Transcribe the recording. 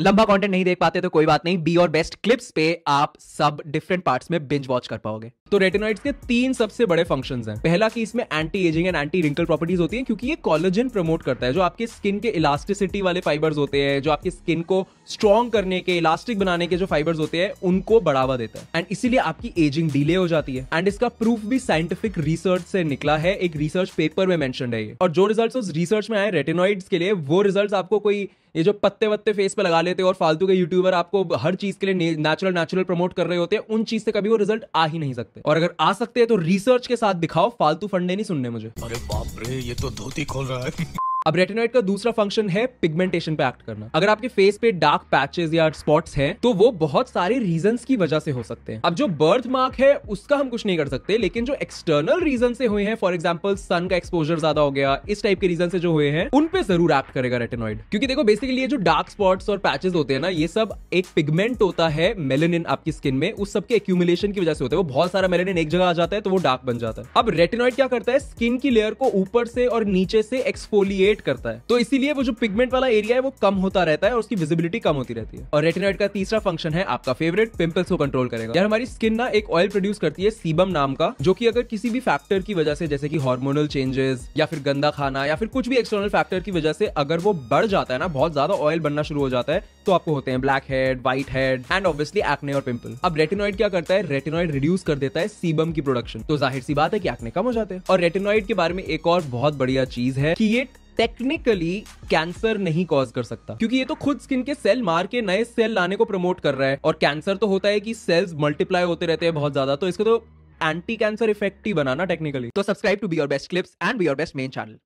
लंबा कंटेंट नहीं देख पाते तो कोई बात नहीं बी और बेस्ट क्लिप्स पे आप सब डिफरेंट पार्ट्स में बिंज वॉच कर पाओगे तो रेटेनॉइड्स के तीन सबसे बड़े फंक्शन हैं पहला कि इसमें anti ageing and anti wrinkle properties होती है क्योंकि ये कॉलेजन प्रमोट करता है जो आपके स्किन के इलास्टिसिटी वाले फाइबर्स होते हैं जो आपकी स्किन को स्ट्रॉन्ग करने के इलास्टिक बनाने के जो फाइबर्स होते हैं उनको बढ़ावा देता है एंड इसीलिए आपकी एजिंग डिले हो जाती है एंड इसका प्रूफ भी साइंटिफिक रिसर्च से निकला है एक रिसर्च पेपर में मेंशन है और जो रिजल्ट उस रिसर्च में आए रेटेनॉइड्स के लिए वो रिजल्ट आपको कोई ये जो पत्ते वत्ते फेस पे लगा लेते हैं और फालतू के यूट्यूबर आपको हर चीज के लिए नेचुरल नेचुरल प्रमोट कर रहे होते हैं उन चीज से कभी वो रिजल्ट आ ही नहीं सकते और अगर आ सकते हैं तो रिसर्च के साथ दिखाओ फालतू फंडे नहीं सुनने मुझे अरे बाप रे ये तो धोती खोल रहा है अब रेटेनॉइड का दूसरा फंक्शन है पिगमेंटेशन पे एक्ट करना अगर आपके फेस पे डार्क पैचेस या स्पॉट्स हैं तो वो बहुत सारे रीजन की वजह से हो सकते हैं अब जो बर्थ मार्क है उसका हम कुछ नहीं कर सकते लेकिन जो एक्सटर्नल रीजन से हुए हैं फॉर एग्जाम्पल सन का एक्सपोजर ज्यादा हो गया इस टाइप के रीजन से जो हुए हैं उन पे जरूर एक्ट करेगा रेटेनॉइड क्योंकि देखो बेसिकली ये जो डार्क स्पॉट्स और पैचेस होते हैं ना ये सब एक पिगमेंट होता है मेलेनिन आपकी स्किन में उस सबके एक्यूमुलेशन की वजह से होता है वो बहुत सारा मेलेनिन एक जगह आ जाता है तो वो डार्क बन जाता है अब रेटेनॉइड क्या करता है स्किन की लेयर को ऊपर से और नीचे से एक्सफोलिएट रेडिएट करता है तो इसीलिए वो जो पिगमेंट वाला एरिया है वो कम होता रहता है और उसकी विजिबिलिटी कम होती रहती है और रेटिनॉइड का तीसरा फंक्शन है आपका फेवरेट पिंपल्स को कंट्रोल करेगा यार हमारी स्किन ना एक ऑयल प्रोड्यूस करती है सीबम नाम का जो की अगर किसी भी फैक्टर की वजह से जैसे की हॉर्मोनल चेंजेस या फिर गंदा खाना या फिर कुछ भी एक्सटर्नल फैक्टर की वजह से अगर वो बढ़ जाता है ना बहुत ज्यादा ऑयल बनना शुरू हो जाता है तो आपको होते हैं black head white head and obviously acne और पिंपल अब रेटिनॉइड क्या करता है रेटिनॉइड रिड्यूस कर देता है सीबम की प्रोडक्शन तो जाहिर सी बात है कि एक्ने कम हो जाते हैं और रेटिनॉइड के बारे में एक और बहुत बढ़िया चीज है कि ये टेक्निकली कैंसर नहीं कॉज कर सकता क्योंकि ये तो खुद स्किन के सेल मार के नए सेल लाने को प्रमोट कर रहा है और कैंसर तो होता है कि सेल्स मल्टीप्लाई होते रहते हैं बहुत ज्यादा तो इसको तो एंटी कैंसर इफेक्ट ही बनाना टेक्निकली तो subscribe to be your best clips and be your best main channel